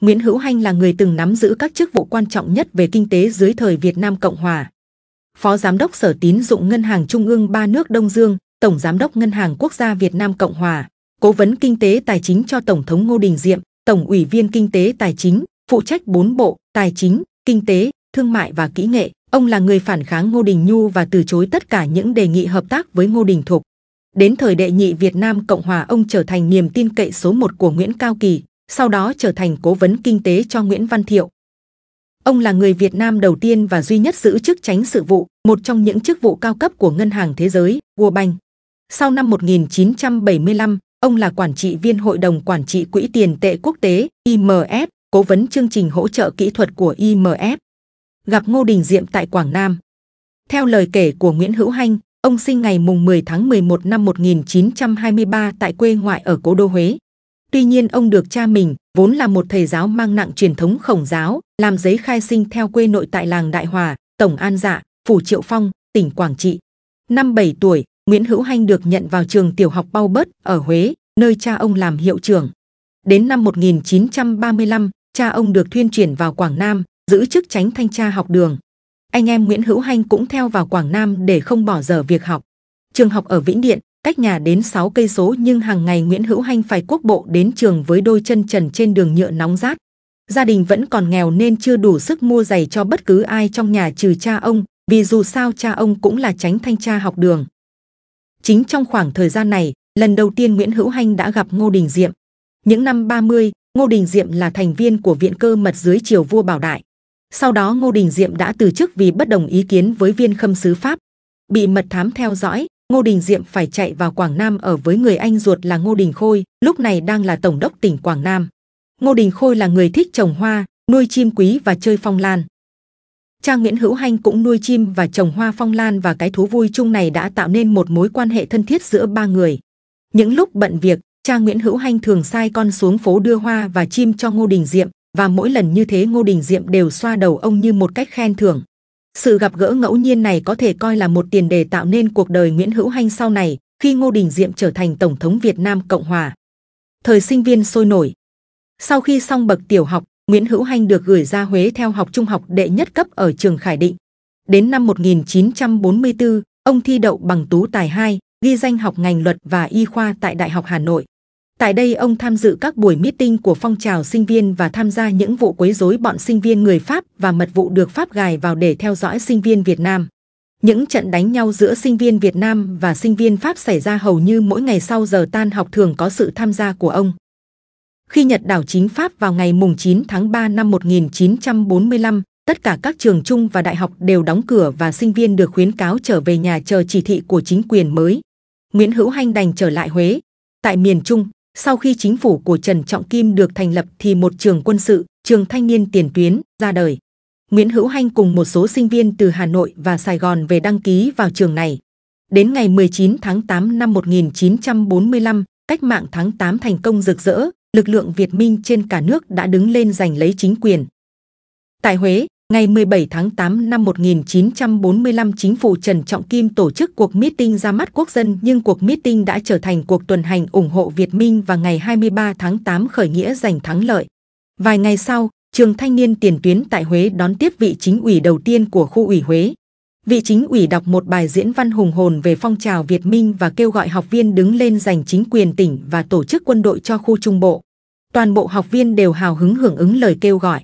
Nguyễn Hữu Hanh là người từng nắm giữ các chức vụ quan trọng nhất về kinh tế dưới thời Việt Nam Cộng Hòa. Phó Giám đốc Sở Tín dụng Ngân hàng Trung ương ba nước Đông Dương, Tổng Giám đốc Ngân hàng Quốc gia Việt Nam Cộng Hòa, Cố vấn Kinh tế Tài chính cho Tổng thống Ngô Đình Diệm, Tổng ủy viên Kinh tế Tài chính, phụ trách bốn bộ, Tài chính, Kinh tế, Thương mại và Kỹ nghệ. Ông là người phản kháng Ngô Đình Nhu và từ chối tất cả những đề nghị hợp tác với Ngô Đình Thục. Đến thời đệ nhị Việt Nam Cộng Hòa ông trở thành niềm tin cậy số một của Nguyễn Cao Kỳ, sau đó trở thành cố vấn kinh tế cho Nguyễn Văn Thiệu. Ông là người Việt Nam đầu tiên và duy nhất giữ chức tránh sự vụ, một trong những chức vụ cao cấp của Ngân hàng Thế giới, World Bank. Sau năm 1975, ông là quản trị viên Hội đồng Quản trị Quỹ tiền tệ quốc tế IMF, cố vấn chương trình hỗ trợ kỹ thuật của IMF. Gặp Ngô Đình Diệm tại Quảng Nam. Theo lời kể của Nguyễn Hữu Hanh, ông sinh ngày mùng 10 tháng 11 năm 1923 tại quê ngoại ở cố đô Huế. Tuy nhiên ông được cha mình, vốn là một thầy giáo mang nặng truyền thống khổng giáo, làm giấy khai sinh theo quê nội tại làng Đại Hòa, Tổng An Dạ, Phủ Triệu Phong, tỉnh Quảng Trị. Năm 7 tuổi, Nguyễn Hữu Hanh được nhận vào trường tiểu học Bao Bớt ở Huế, nơi cha ông làm hiệu trưởng. Đến năm 1935, cha ông được thuyên chuyển vào Quảng Nam, giữ chức tránh thanh tra học đường. Anh em Nguyễn Hữu Hanh cũng theo vào Quảng Nam để không bỏ dở việc học. Trường học ở Vĩnh Điện, cách nhà đến 6 cây số nhưng hàng ngày Nguyễn Hữu Hanh phải quốc bộ đến trường với đôi chân trần trên đường nhựa nóng rát. Gia đình vẫn còn nghèo nên chưa đủ sức mua giày cho bất cứ ai trong nhà trừ cha ông, vì dù sao cha ông cũng là tránh thanh tra học đường. Chính trong khoảng thời gian này, lần đầu tiên Nguyễn Hữu Hanh đã gặp Ngô Đình Diệm. Những năm 30, Ngô Đình Diệm là thành viên của Viện Cơ mật dưới triều vua Bảo Đại. Sau đó Ngô Đình Diệm đã từ chức vì bất đồng ý kiến với viên khâm sứ Pháp. Bị mật thám theo dõi, Ngô Đình Diệm phải chạy vào Quảng Nam ở với người anh ruột là Ngô Đình Khôi, lúc này đang là tổng đốc tỉnh Quảng Nam. Ngô Đình Khôi là người thích trồng hoa, nuôi chim quý và chơi phong lan. Cha Nguyễn Hữu Hanh cũng nuôi chim và trồng hoa phong lan và cái thú vui chung này đã tạo nên một mối quan hệ thân thiết giữa ba người. Những lúc bận việc, cha Nguyễn Hữu Hanh thường sai con xuống phố đưa hoa và chim cho Ngô Đình Diệm và mỗi lần như thế Ngô Đình Diệm đều xoa đầu ông như một cách khen thưởng. Sự gặp gỡ ngẫu nhiên này có thể coi là một tiền đề tạo nên cuộc đời Nguyễn Hữu Hanh sau này, khi Ngô Đình Diệm trở thành Tổng thống Việt Nam Cộng Hòa. Thời sinh viên sôi nổi. Sau khi xong bậc tiểu học, Nguyễn Hữu Hanh được gửi ra Huế theo học trung học đệ nhất cấp ở trường Khải Định. Đến năm 1944, ông thi đậu bằng tú tài 2, ghi danh học ngành luật và y khoa tại Đại học Hà Nội. Tại đây ông tham dự các buổi meeting của phong trào sinh viên và tham gia những vụ quấy rối bọn sinh viên người Pháp và mật vụ được Pháp gài vào để theo dõi sinh viên Việt Nam. Những trận đánh nhau giữa sinh viên Việt Nam và sinh viên Pháp xảy ra hầu như mỗi ngày sau giờ tan học thường có sự tham gia của ông. Khi Nhật đảo chính Pháp vào ngày 9 tháng 3 năm 1945, tất cả các trường trung và đại học đều đóng cửa và sinh viên được khuyến cáo trở về nhà chờ chỉ thị của chính quyền mới. Nguyễn Hữu Hanh đành trở lại Huế. Tại miền Trung, sau khi chính phủ của Trần Trọng Kim được thành lập thì một trường quân sự, trường thanh niên tiền tuyến ra đời. Nguyễn Hữu Hanh cùng một số sinh viên từ Hà Nội và Sài Gòn về đăng ký vào trường này. Đến ngày 19 tháng 8 năm 1945, cách mạng tháng 8 thành công rực rỡ, lực lượng Việt Minh trên cả nước đã đứng lên giành lấy chính quyền. Tại Huế, Ngày 17 tháng 8 năm 1945, chính phủ Trần Trọng Kim tổ chức cuộc meeting ra mắt quốc dân nhưng cuộc meeting đã trở thành cuộc tuần hành ủng hộ Việt Minh và ngày 23 tháng 8 khởi nghĩa giành thắng lợi. Vài ngày sau, trường thanh niên tiền tuyến tại Huế đón tiếp vị chính ủy đầu tiên của khu ủy Huế. Vị chính ủy đọc một bài diễn văn hùng hồn về phong trào Việt Minh và kêu gọi học viên đứng lên giành chính quyền tỉnh và tổ chức quân đội cho khu Trung Bộ. Toàn bộ học viên đều hào hứng hưởng ứng lời kêu gọi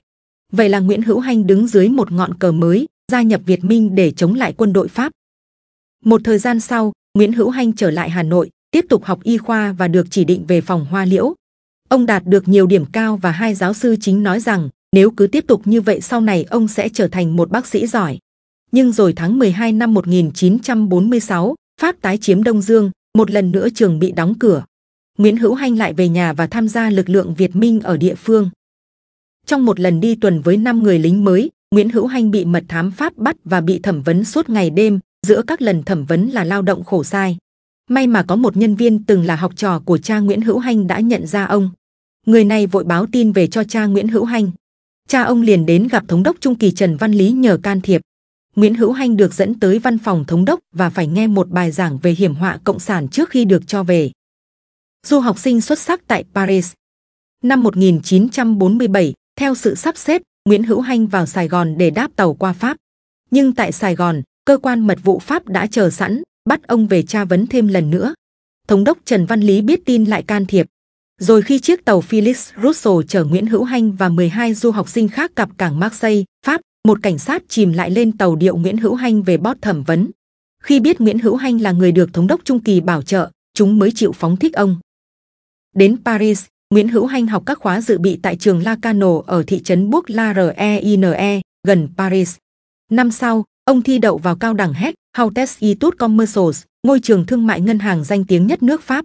vậy là Nguyễn Hữu Hanh đứng dưới một ngọn cờ mới gia nhập Việt Minh để chống lại quân đội Pháp. Một thời gian sau, Nguyễn Hữu Hanh trở lại Hà Nội, tiếp tục học y khoa và được chỉ định về phòng hoa liễu. Ông đạt được nhiều điểm cao và hai giáo sư chính nói rằng nếu cứ tiếp tục như vậy sau này ông sẽ trở thành một bác sĩ giỏi. Nhưng rồi tháng 12 năm 1946, Pháp tái chiếm Đông Dương, một lần nữa trường bị đóng cửa. Nguyễn Hữu Hanh lại về nhà và tham gia lực lượng Việt Minh ở địa phương. Trong một lần đi tuần với năm người lính mới, Nguyễn Hữu Hanh bị mật thám Pháp bắt và bị thẩm vấn suốt ngày đêm. Giữa các lần thẩm vấn là lao động khổ sai. May mà có một nhân viên từng là học trò của cha Nguyễn Hữu Hanh đã nhận ra ông. Người này vội báo tin về cho cha Nguyễn Hữu Hanh. Cha ông liền đến gặp thống đốc Trung Kỳ Trần Văn Lý nhờ can thiệp. Nguyễn Hữu Hanh được dẫn tới văn phòng thống đốc và phải nghe một bài giảng về hiểm họa cộng sản trước khi được cho về. Du học sinh xuất sắc tại Paris. Năm 1947, theo sự sắp xếp, Nguyễn Hữu Hanh vào Sài Gòn để đáp tàu qua Pháp. Nhưng tại Sài Gòn, cơ quan mật vụ Pháp đã chờ sẵn, bắt ông về tra vấn thêm lần nữa. Thống đốc Trần Văn Lý biết tin lại can thiệp. Rồi khi chiếc tàu Felix Russell chở Nguyễn Hữu Hanh và 12 du học sinh khác cập cảng Marseille, Pháp, một cảnh sát chìm lại lên tàu điệu Nguyễn Hữu Hanh về bót thẩm vấn. Khi biết Nguyễn Hữu Hanh là người được Thống đốc Trung Kỳ bảo trợ, chúng mới chịu phóng thích ông. Đến Paris, Nguyễn Hữu Hanh học các khóa dự bị tại trường La Cano ở thị trấn Buc La Reine, e, gần Paris. Năm sau, ông thi đậu vào cao đẳng HEC, Hautes Etudes Commerciales, ngôi trường thương mại ngân hàng danh tiếng nhất nước Pháp.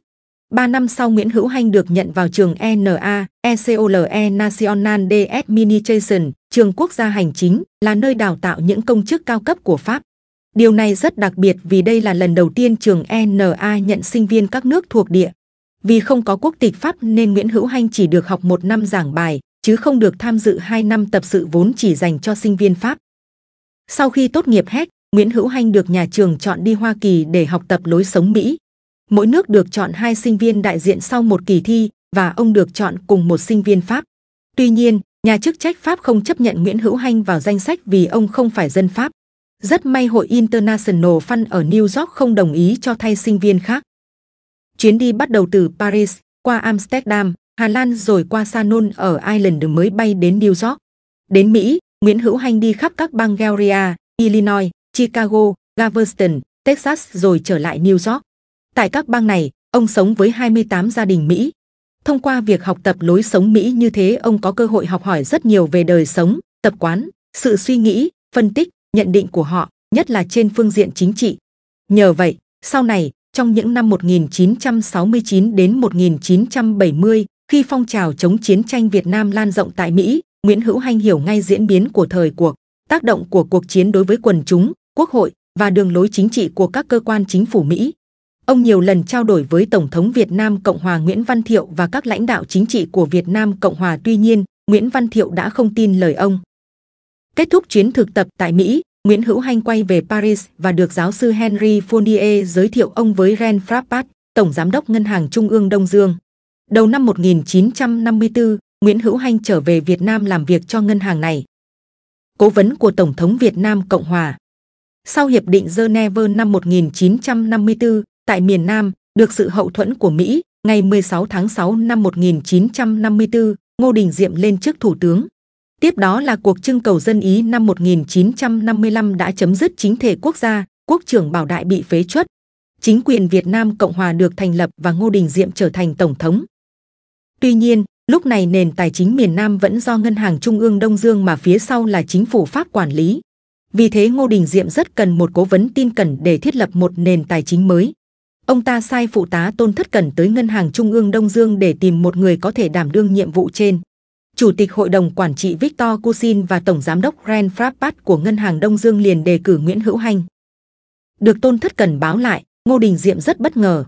Ba năm sau Nguyễn Hữu Hanh được nhận vào trường ENA, ECOLE National De Administration, trường quốc gia hành chính, là nơi đào tạo những công chức cao cấp của Pháp. Điều này rất đặc biệt vì đây là lần đầu tiên trường ENA nhận sinh viên các nước thuộc địa vì không có quốc tịch pháp nên nguyễn hữu hanh chỉ được học một năm giảng bài chứ không được tham dự hai năm tập sự vốn chỉ dành cho sinh viên pháp sau khi tốt nghiệp hết e nguyễn hữu hanh được nhà trường chọn đi hoa kỳ để học tập lối sống mỹ mỗi nước được chọn hai sinh viên đại diện sau một kỳ thi và ông được chọn cùng một sinh viên pháp tuy nhiên nhà chức trách pháp không chấp nhận nguyễn hữu hanh vào danh sách vì ông không phải dân pháp rất may hội international fund ở new york không đồng ý cho thay sinh viên khác Chuyến đi bắt đầu từ Paris, qua Amsterdam, Hà Lan rồi qua Sanon ở Ireland mới bay đến New York. Đến Mỹ, Nguyễn Hữu Hanh đi khắp các bang Georgia, Illinois, Chicago, Galveston, Texas rồi trở lại New York. Tại các bang này, ông sống với 28 gia đình Mỹ. Thông qua việc học tập lối sống Mỹ như thế, ông có cơ hội học hỏi rất nhiều về đời sống, tập quán, sự suy nghĩ, phân tích, nhận định của họ, nhất là trên phương diện chính trị. Nhờ vậy, sau này, trong những năm 1969 đến 1970, khi phong trào chống chiến tranh Việt Nam lan rộng tại Mỹ, Nguyễn Hữu Hanh hiểu ngay diễn biến của thời cuộc, tác động của cuộc chiến đối với quần chúng, quốc hội và đường lối chính trị của các cơ quan chính phủ Mỹ. Ông nhiều lần trao đổi với Tổng thống Việt Nam Cộng hòa Nguyễn Văn Thiệu và các lãnh đạo chính trị của Việt Nam Cộng hòa. Tuy nhiên, Nguyễn Văn Thiệu đã không tin lời ông. Kết thúc chuyến thực tập tại Mỹ, Nguyễn Hữu Hanh quay về Paris và được giáo sư Henry Fournier giới thiệu ông với Ren Frappat, Tổng Giám đốc Ngân hàng Trung ương Đông Dương. Đầu năm 1954, Nguyễn Hữu Hanh trở về Việt Nam làm việc cho ngân hàng này. Cố vấn của Tổng thống Việt Nam Cộng Hòa Sau Hiệp định Geneva năm 1954, tại miền Nam, được sự hậu thuẫn của Mỹ, ngày 16 tháng 6 năm 1954, Ngô Đình Diệm lên chức Thủ tướng, Tiếp đó là cuộc trưng cầu dân Ý năm 1955 đã chấm dứt chính thể quốc gia, quốc trưởng Bảo Đại bị phế truất. Chính quyền Việt Nam Cộng Hòa được thành lập và Ngô Đình Diệm trở thành Tổng thống. Tuy nhiên, lúc này nền tài chính miền Nam vẫn do Ngân hàng Trung ương Đông Dương mà phía sau là chính phủ Pháp quản lý. Vì thế Ngô Đình Diệm rất cần một cố vấn tin cẩn để thiết lập một nền tài chính mới. Ông ta sai phụ tá Tôn Thất Cẩn tới Ngân hàng Trung ương Đông Dương để tìm một người có thể đảm đương nhiệm vụ trên. Chủ tịch Hội đồng Quản trị Victor Cousin và Tổng Giám đốc Ren Frappat của Ngân hàng Đông Dương liền đề cử Nguyễn Hữu Hanh. Được Tôn Thất Cần báo lại, Ngô Đình Diệm rất bất ngờ.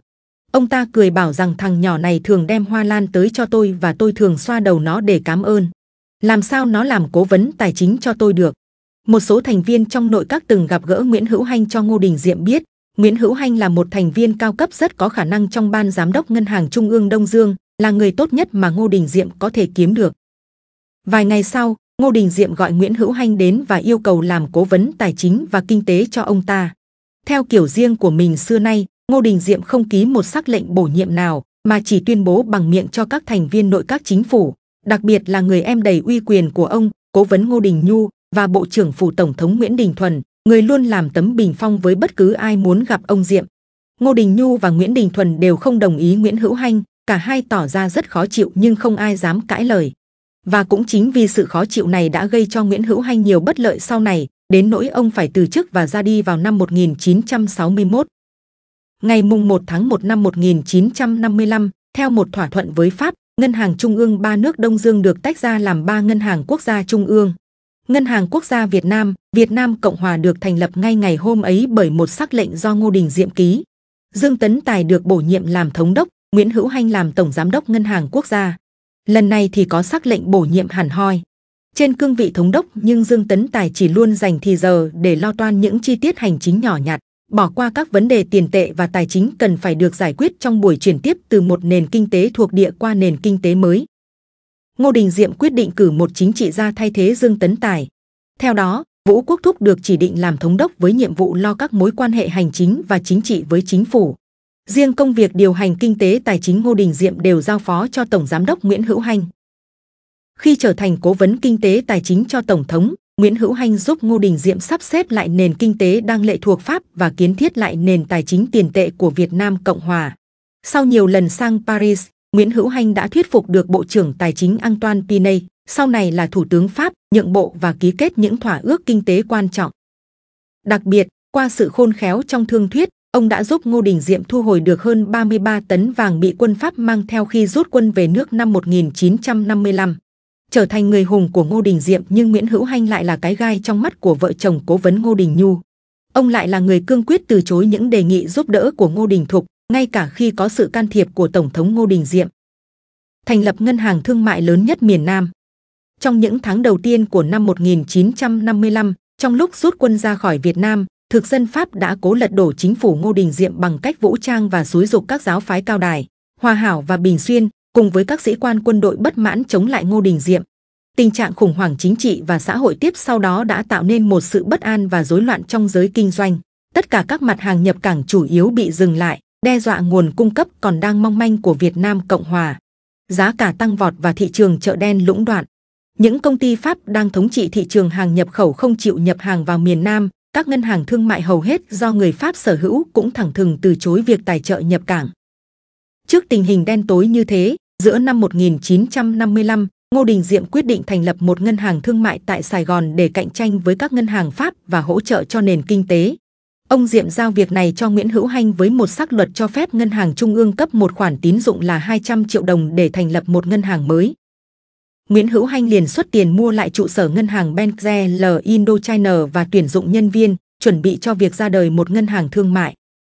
Ông ta cười bảo rằng thằng nhỏ này thường đem hoa lan tới cho tôi và tôi thường xoa đầu nó để cảm ơn. Làm sao nó làm cố vấn tài chính cho tôi được? Một số thành viên trong nội các từng gặp gỡ Nguyễn Hữu Hanh cho Ngô Đình Diệm biết, Nguyễn Hữu Hanh là một thành viên cao cấp rất có khả năng trong ban giám đốc Ngân hàng Trung ương Đông Dương, là người tốt nhất mà Ngô Đình Diệm có thể kiếm được. Vài ngày sau, Ngô Đình Diệm gọi Nguyễn Hữu Hanh đến và yêu cầu làm cố vấn tài chính và kinh tế cho ông ta. Theo kiểu riêng của mình xưa nay, Ngô Đình Diệm không ký một sắc lệnh bổ nhiệm nào, mà chỉ tuyên bố bằng miệng cho các thành viên nội các chính phủ, đặc biệt là người em đầy uy quyền của ông, cố vấn Ngô Đình Nhu và Bộ trưởng Phủ Tổng thống Nguyễn Đình Thuần, người luôn làm tấm bình phong với bất cứ ai muốn gặp ông Diệm. Ngô Đình Nhu và Nguyễn Đình Thuần đều không đồng ý Nguyễn Hữu Hanh, cả hai tỏ ra rất khó chịu nhưng không ai dám cãi lời và cũng chính vì sự khó chịu này đã gây cho Nguyễn Hữu Hanh nhiều bất lợi sau này, đến nỗi ông phải từ chức và ra đi vào năm 1961. Ngày mùng 1 tháng 1 năm 1955, theo một thỏa thuận với Pháp, ngân hàng trung ương ba nước Đông Dương được tách ra làm ba ngân hàng quốc gia trung ương. Ngân hàng Quốc gia Việt Nam, Việt Nam Cộng hòa được thành lập ngay ngày hôm ấy bởi một sắc lệnh do Ngô Đình Diệm ký. Dương Tấn Tài được bổ nhiệm làm thống đốc, Nguyễn Hữu Hanh làm tổng giám đốc Ngân hàng Quốc gia lần này thì có sắc lệnh bổ nhiệm hẳn hoi trên cương vị thống đốc nhưng dương tấn tài chỉ luôn dành thì giờ để lo toan những chi tiết hành chính nhỏ nhặt bỏ qua các vấn đề tiền tệ và tài chính cần phải được giải quyết trong buổi chuyển tiếp từ một nền kinh tế thuộc địa qua nền kinh tế mới ngô đình diệm quyết định cử một chính trị gia thay thế dương tấn tài theo đó vũ quốc thúc được chỉ định làm thống đốc với nhiệm vụ lo các mối quan hệ hành chính và chính trị với chính phủ Riêng công việc điều hành kinh tế tài chính Ngô Đình Diệm đều giao phó cho Tổng Giám đốc Nguyễn Hữu Hanh. Khi trở thành cố vấn kinh tế tài chính cho Tổng thống, Nguyễn Hữu Hanh giúp Ngô Đình Diệm sắp xếp lại nền kinh tế đang lệ thuộc Pháp và kiến thiết lại nền tài chính tiền tệ của Việt Nam Cộng Hòa. Sau nhiều lần sang Paris, Nguyễn Hữu Hanh đã thuyết phục được Bộ trưởng Tài chính Antoine Pinet, sau này là Thủ tướng Pháp, nhượng bộ và ký kết những thỏa ước kinh tế quan trọng. Đặc biệt, qua sự khôn khéo trong thương thuyết, Ông đã giúp Ngô Đình Diệm thu hồi được hơn 33 tấn vàng bị quân Pháp mang theo khi rút quân về nước năm 1955. Trở thành người hùng của Ngô Đình Diệm nhưng Nguyễn Hữu Hanh lại là cái gai trong mắt của vợ chồng cố vấn Ngô Đình Nhu. Ông lại là người cương quyết từ chối những đề nghị giúp đỡ của Ngô Đình Thục, ngay cả khi có sự can thiệp của Tổng thống Ngô Đình Diệm. Thành lập ngân hàng thương mại lớn nhất miền Nam. Trong những tháng đầu tiên của năm 1955, trong lúc rút quân ra khỏi Việt Nam, thực dân Pháp đã cố lật đổ chính phủ Ngô Đình Diệm bằng cách vũ trang và xúi dục các giáo phái cao đài, Hòa Hảo và Bình Xuyên, cùng với các sĩ quan quân đội bất mãn chống lại Ngô Đình Diệm. Tình trạng khủng hoảng chính trị và xã hội tiếp sau đó đã tạo nên một sự bất an và rối loạn trong giới kinh doanh. Tất cả các mặt hàng nhập cảng chủ yếu bị dừng lại, đe dọa nguồn cung cấp còn đang mong manh của Việt Nam Cộng Hòa. Giá cả tăng vọt và thị trường chợ đen lũng đoạn. Những công ty Pháp đang thống trị thị trường hàng nhập khẩu không chịu nhập hàng vào miền Nam, các ngân hàng thương mại hầu hết do người Pháp sở hữu cũng thẳng thừng từ chối việc tài trợ nhập cảng. Trước tình hình đen tối như thế, giữa năm 1955, Ngô Đình Diệm quyết định thành lập một ngân hàng thương mại tại Sài Gòn để cạnh tranh với các ngân hàng Pháp và hỗ trợ cho nền kinh tế. Ông Diệm giao việc này cho Nguyễn Hữu Hanh với một sắc luật cho phép ngân hàng trung ương cấp một khoản tín dụng là 200 triệu đồng để thành lập một ngân hàng mới. Nguyễn Hữu Hanh liền xuất tiền mua lại trụ sở ngân hàng L Indochina và tuyển dụng nhân viên, chuẩn bị cho việc ra đời một ngân hàng thương mại.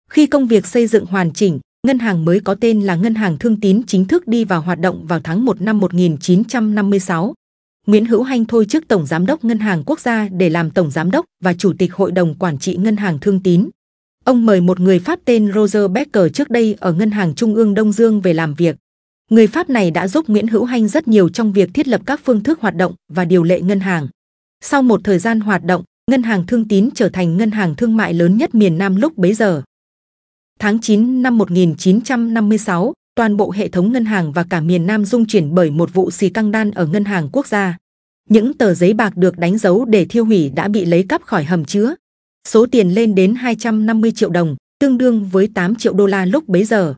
Khi công việc xây dựng hoàn chỉnh, ngân hàng mới có tên là Ngân hàng Thương tín chính thức đi vào hoạt động vào tháng 1 năm 1956. Nguyễn Hữu Hanh thôi chức Tổng Giám đốc Ngân hàng Quốc gia để làm Tổng Giám đốc và Chủ tịch Hội đồng Quản trị Ngân hàng Thương tín. Ông mời một người Pháp tên Roger Becker trước đây ở Ngân hàng Trung ương Đông Dương về làm việc. Người Pháp này đã giúp Nguyễn Hữu Hanh rất nhiều trong việc thiết lập các phương thức hoạt động và điều lệ ngân hàng. Sau một thời gian hoạt động, ngân hàng Thương Tín trở thành ngân hàng thương mại lớn nhất miền Nam lúc bấy giờ. Tháng 9 năm 1956, toàn bộ hệ thống ngân hàng và cả miền Nam dung chuyển bởi một vụ xì căng đan ở ngân hàng quốc gia. Những tờ giấy bạc được đánh dấu để thiêu hủy đã bị lấy cắp khỏi hầm chứa. Số tiền lên đến 250 triệu đồng, tương đương với 8 triệu đô la lúc bấy giờ.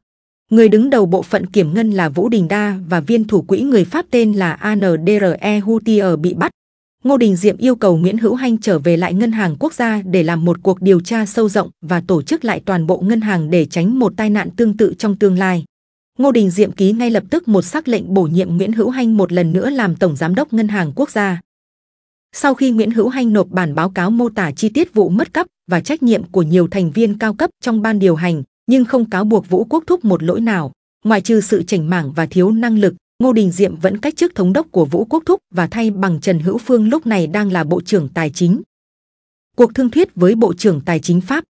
Người đứng đầu bộ phận kiểm ngân là Vũ Đình Đa và viên thủ quỹ người Pháp tên là ANDRE Houtier bị bắt. Ngô Đình Diệm yêu cầu Nguyễn Hữu Hanh trở về lại Ngân hàng Quốc gia để làm một cuộc điều tra sâu rộng và tổ chức lại toàn bộ ngân hàng để tránh một tai nạn tương tự trong tương lai. Ngô Đình Diệm ký ngay lập tức một sắc lệnh bổ nhiệm Nguyễn Hữu Hanh một lần nữa làm Tổng Giám đốc Ngân hàng Quốc gia. Sau khi Nguyễn Hữu Hanh nộp bản báo cáo mô tả chi tiết vụ mất cắp và trách nhiệm của nhiều thành viên cao cấp trong ban điều hành, nhưng không cáo buộc Vũ Quốc Thúc một lỗi nào. Ngoài trừ sự chảnh mảng và thiếu năng lực, Ngô Đình Diệm vẫn cách chức thống đốc của Vũ Quốc Thúc và thay bằng Trần Hữu Phương lúc này đang là Bộ trưởng Tài chính. Cuộc thương thuyết với Bộ trưởng Tài chính Pháp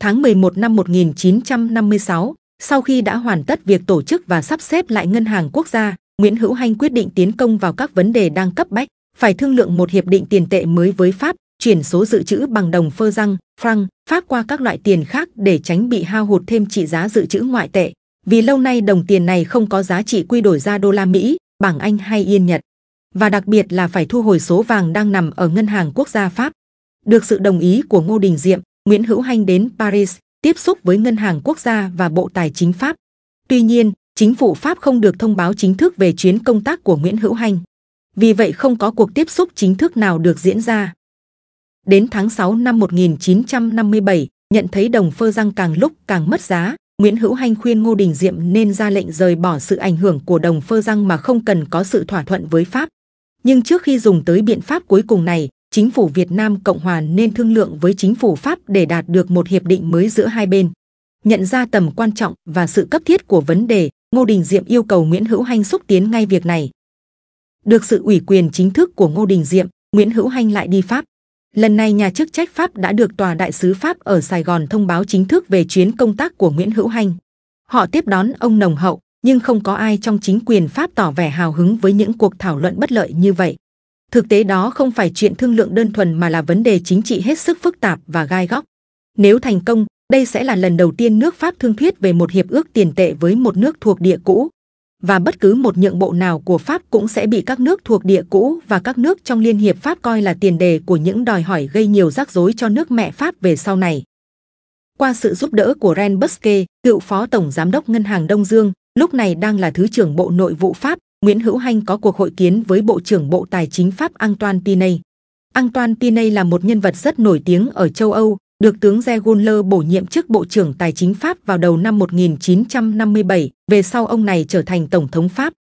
Tháng 11 năm 1956, sau khi đã hoàn tất việc tổ chức và sắp xếp lại Ngân hàng Quốc gia, Nguyễn Hữu Hanh quyết định tiến công vào các vấn đề đang cấp bách, phải thương lượng một hiệp định tiền tệ mới với Pháp, chuyển số dự trữ bằng đồng phơ răng, franc, pháp qua các loại tiền khác để tránh bị hao hụt thêm trị giá dự trữ ngoại tệ. Vì lâu nay đồng tiền này không có giá trị quy đổi ra đô la Mỹ, bảng Anh hay yên Nhật. Và đặc biệt là phải thu hồi số vàng đang nằm ở Ngân hàng Quốc gia Pháp. Được sự đồng ý của Ngô Đình Diệm, Nguyễn Hữu Hanh đến Paris tiếp xúc với Ngân hàng Quốc gia và Bộ Tài chính Pháp. Tuy nhiên, chính phủ Pháp không được thông báo chính thức về chuyến công tác của Nguyễn Hữu Hanh. Vì vậy không có cuộc tiếp xúc chính thức nào được diễn ra. Đến tháng 6 năm 1957, nhận thấy đồng phơ răng càng lúc càng mất giá, Nguyễn Hữu Hanh khuyên Ngô Đình Diệm nên ra lệnh rời bỏ sự ảnh hưởng của đồng phơ răng mà không cần có sự thỏa thuận với Pháp. Nhưng trước khi dùng tới biện pháp cuối cùng này, chính phủ Việt Nam Cộng hòa nên thương lượng với chính phủ Pháp để đạt được một hiệp định mới giữa hai bên. Nhận ra tầm quan trọng và sự cấp thiết của vấn đề, Ngô Đình Diệm yêu cầu Nguyễn Hữu Hanh xúc tiến ngay việc này. Được sự ủy quyền chính thức của Ngô Đình Diệm, Nguyễn Hữu Hanh lại đi Pháp. Lần này nhà chức trách Pháp đã được Tòa Đại sứ Pháp ở Sài Gòn thông báo chính thức về chuyến công tác của Nguyễn Hữu Hanh. Họ tiếp đón ông nồng hậu, nhưng không có ai trong chính quyền Pháp tỏ vẻ hào hứng với những cuộc thảo luận bất lợi như vậy. Thực tế đó không phải chuyện thương lượng đơn thuần mà là vấn đề chính trị hết sức phức tạp và gai góc. Nếu thành công, đây sẽ là lần đầu tiên nước Pháp thương thuyết về một hiệp ước tiền tệ với một nước thuộc địa cũ, và bất cứ một nhượng bộ nào của Pháp cũng sẽ bị các nước thuộc địa cũ và các nước trong Liên hiệp Pháp coi là tiền đề của những đòi hỏi gây nhiều rắc rối cho nước mẹ Pháp về sau này. Qua sự giúp đỡ của Ren Buske, cựu phó tổng giám đốc Ngân hàng Đông Dương, lúc này đang là Thứ trưởng Bộ Nội vụ Pháp, Nguyễn Hữu Hanh có cuộc hội kiến với Bộ trưởng Bộ Tài chính Pháp Antoine Tinet. Antoine Tinet là một nhân vật rất nổi tiếng ở châu Âu, được tướng Re Gunler bổ nhiệm chức Bộ trưởng Tài chính Pháp vào đầu năm 1957, về sau ông này trở thành Tổng thống Pháp.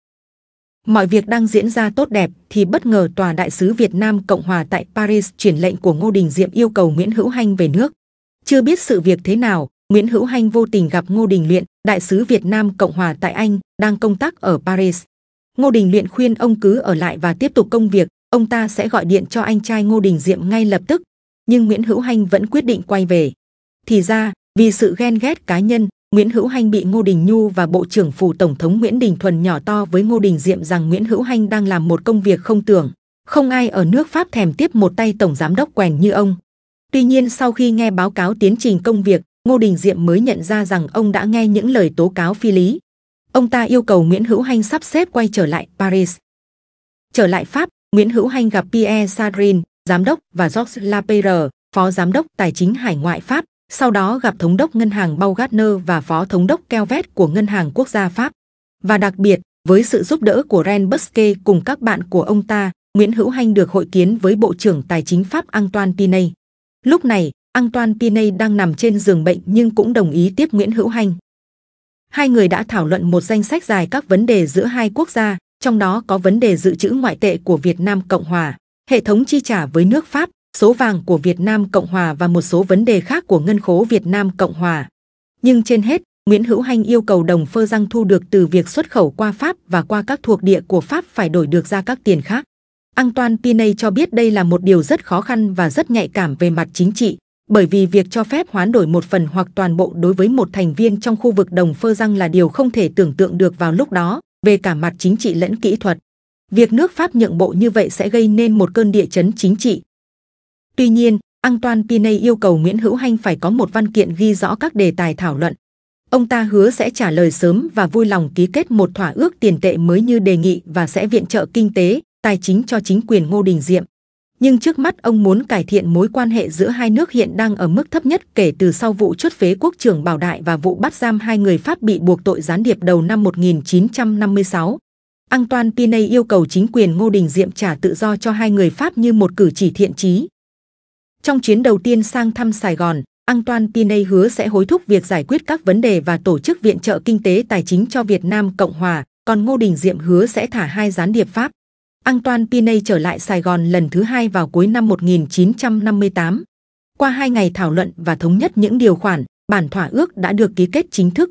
Mọi việc đang diễn ra tốt đẹp thì bất ngờ Tòa Đại sứ Việt Nam Cộng hòa tại Paris chuyển lệnh của Ngô Đình Diệm yêu cầu Nguyễn Hữu Hanh về nước. Chưa biết sự việc thế nào, Nguyễn Hữu Hanh vô tình gặp Ngô Đình Luyện, Đại sứ Việt Nam Cộng hòa tại Anh, đang công tác ở Paris. Ngô Đình Luyện khuyên ông cứ ở lại và tiếp tục công việc, ông ta sẽ gọi điện cho anh trai Ngô Đình Diệm ngay lập tức nhưng Nguyễn Hữu Hanh vẫn quyết định quay về. Thì ra, vì sự ghen ghét cá nhân, Nguyễn Hữu Hanh bị Ngô Đình Nhu và Bộ trưởng phủ Tổng thống Nguyễn Đình Thuần nhỏ to với Ngô Đình Diệm rằng Nguyễn Hữu Hanh đang làm một công việc không tưởng. Không ai ở nước Pháp thèm tiếp một tay Tổng Giám đốc quèn như ông. Tuy nhiên sau khi nghe báo cáo tiến trình công việc, Ngô Đình Diệm mới nhận ra rằng ông đã nghe những lời tố cáo phi lý. Ông ta yêu cầu Nguyễn Hữu Hanh sắp xếp quay trở lại Paris. Trở lại Pháp, Nguyễn Hữu Hanh gặp Pierre Sadrin giám đốc và Georges Lapierre, phó giám đốc tài chính hải ngoại Pháp, sau đó gặp thống đốc ngân hàng Baumgartner và phó thống đốc Kelvet của ngân hàng quốc gia Pháp. Và đặc biệt, với sự giúp đỡ của Ren Buske cùng các bạn của ông ta, Nguyễn Hữu Hanh được hội kiến với Bộ trưởng Tài chính Pháp Antoine Pinet. Lúc này, Antoine Pinet đang nằm trên giường bệnh nhưng cũng đồng ý tiếp Nguyễn Hữu Hanh. Hai người đã thảo luận một danh sách dài các vấn đề giữa hai quốc gia, trong đó có vấn đề dự trữ ngoại tệ của Việt Nam Cộng Hòa hệ thống chi trả với nước Pháp, số vàng của Việt Nam Cộng Hòa và một số vấn đề khác của Ngân khố Việt Nam Cộng Hòa. Nhưng trên hết, Nguyễn Hữu Hanh yêu cầu đồng phơ răng thu được từ việc xuất khẩu qua Pháp và qua các thuộc địa của Pháp phải đổi được ra các tiền khác. Antoine Pinay cho biết đây là một điều rất khó khăn và rất nhạy cảm về mặt chính trị, bởi vì việc cho phép hoán đổi một phần hoặc toàn bộ đối với một thành viên trong khu vực đồng phơ răng là điều không thể tưởng tượng được vào lúc đó, về cả mặt chính trị lẫn kỹ thuật việc nước Pháp nhượng bộ như vậy sẽ gây nên một cơn địa chấn chính trị. Tuy nhiên, Antoine Pinet yêu cầu Nguyễn Hữu Hanh phải có một văn kiện ghi rõ các đề tài thảo luận. Ông ta hứa sẽ trả lời sớm và vui lòng ký kết một thỏa ước tiền tệ mới như đề nghị và sẽ viện trợ kinh tế, tài chính cho chính quyền Ngô Đình Diệm. Nhưng trước mắt ông muốn cải thiện mối quan hệ giữa hai nước hiện đang ở mức thấp nhất kể từ sau vụ chốt phế quốc trưởng Bảo Đại và vụ bắt giam hai người Pháp bị buộc tội gián điệp đầu năm 1956. Antoine Pinay yêu cầu chính quyền Ngô Đình Diệm trả tự do cho hai người Pháp như một cử chỉ thiện trí. Trong chuyến đầu tiên sang thăm Sài Gòn, Antoine Pinay hứa sẽ hối thúc việc giải quyết các vấn đề và tổ chức viện trợ kinh tế tài chính cho Việt Nam Cộng Hòa, còn Ngô Đình Diệm hứa sẽ thả hai gián điệp Pháp. Antoine Pinay trở lại Sài Gòn lần thứ hai vào cuối năm 1958. Qua hai ngày thảo luận và thống nhất những điều khoản, bản thỏa ước đã được ký kết chính thức.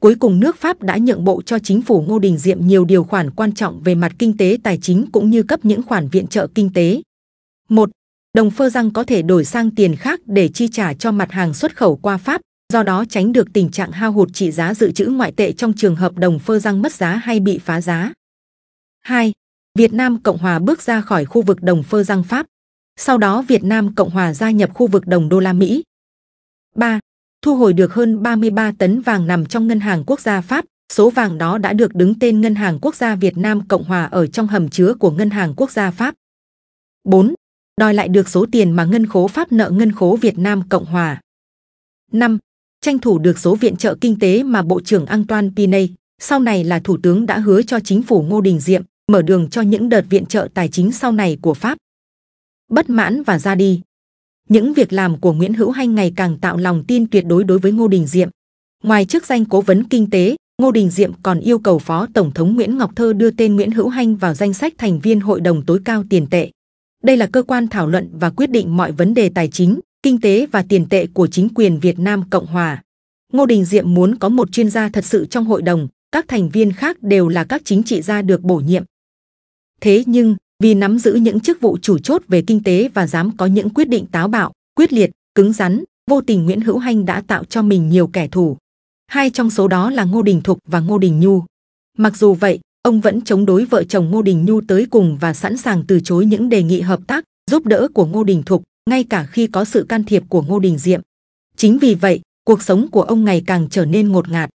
Cuối cùng nước Pháp đã nhượng bộ cho chính phủ Ngô Đình Diệm nhiều điều khoản quan trọng về mặt kinh tế tài chính cũng như cấp những khoản viện trợ kinh tế. 1. Đồng phơ răng có thể đổi sang tiền khác để chi trả cho mặt hàng xuất khẩu qua Pháp, do đó tránh được tình trạng hao hụt trị giá dự trữ ngoại tệ trong trường hợp đồng phơ răng mất giá hay bị phá giá. 2. Việt Nam Cộng Hòa bước ra khỏi khu vực đồng phơ răng Pháp. Sau đó Việt Nam Cộng Hòa gia nhập khu vực đồng đô la Mỹ. 3 thu hồi được hơn 33 tấn vàng nằm trong ngân hàng quốc gia Pháp. Số vàng đó đã được đứng tên Ngân hàng Quốc gia Việt Nam Cộng hòa ở trong hầm chứa của Ngân hàng Quốc gia Pháp. 4. Đòi lại được số tiền mà ngân khố Pháp nợ ngân khố Việt Nam Cộng hòa. 5. Tranh thủ được số viện trợ kinh tế mà Bộ trưởng Antoine Pinay, sau này là Thủ tướng đã hứa cho chính phủ Ngô Đình Diệm, mở đường cho những đợt viện trợ tài chính sau này của Pháp. Bất mãn và ra đi những việc làm của Nguyễn Hữu Hanh ngày càng tạo lòng tin tuyệt đối đối với Ngô Đình Diệm. Ngoài chức danh cố vấn kinh tế, Ngô Đình Diệm còn yêu cầu Phó Tổng thống Nguyễn Ngọc Thơ đưa tên Nguyễn Hữu Hanh vào danh sách thành viên Hội đồng tối cao tiền tệ. Đây là cơ quan thảo luận và quyết định mọi vấn đề tài chính, kinh tế và tiền tệ của chính quyền Việt Nam Cộng Hòa. Ngô Đình Diệm muốn có một chuyên gia thật sự trong hội đồng, các thành viên khác đều là các chính trị gia được bổ nhiệm. Thế nhưng, vì nắm giữ những chức vụ chủ chốt về kinh tế và dám có những quyết định táo bạo, quyết liệt, cứng rắn, vô tình Nguyễn Hữu Hanh đã tạo cho mình nhiều kẻ thù. Hai trong số đó là Ngô Đình Thục và Ngô Đình Nhu. Mặc dù vậy, ông vẫn chống đối vợ chồng Ngô Đình Nhu tới cùng và sẵn sàng từ chối những đề nghị hợp tác, giúp đỡ của Ngô Đình Thục, ngay cả khi có sự can thiệp của Ngô Đình Diệm. Chính vì vậy, cuộc sống của ông ngày càng trở nên ngột ngạt.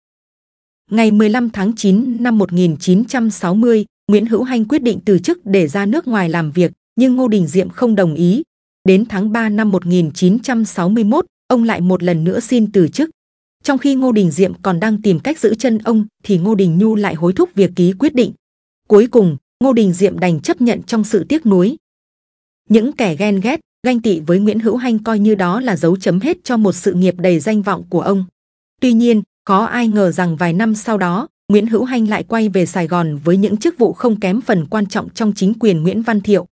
Ngày 15 tháng 9 năm 1960, Nguyễn Hữu Hanh quyết định từ chức để ra nước ngoài làm việc, nhưng Ngô Đình Diệm không đồng ý. Đến tháng 3 năm 1961, ông lại một lần nữa xin từ chức. Trong khi Ngô Đình Diệm còn đang tìm cách giữ chân ông, thì Ngô Đình Nhu lại hối thúc việc ký quyết định. Cuối cùng, Ngô Đình Diệm đành chấp nhận trong sự tiếc nuối. Những kẻ ghen ghét, ganh tị với Nguyễn Hữu Hanh coi như đó là dấu chấm hết cho một sự nghiệp đầy danh vọng của ông. Tuy nhiên, có ai ngờ rằng vài năm sau đó, Nguyễn Hữu Hanh lại quay về Sài Gòn với những chức vụ không kém phần quan trọng trong chính quyền Nguyễn Văn Thiệu.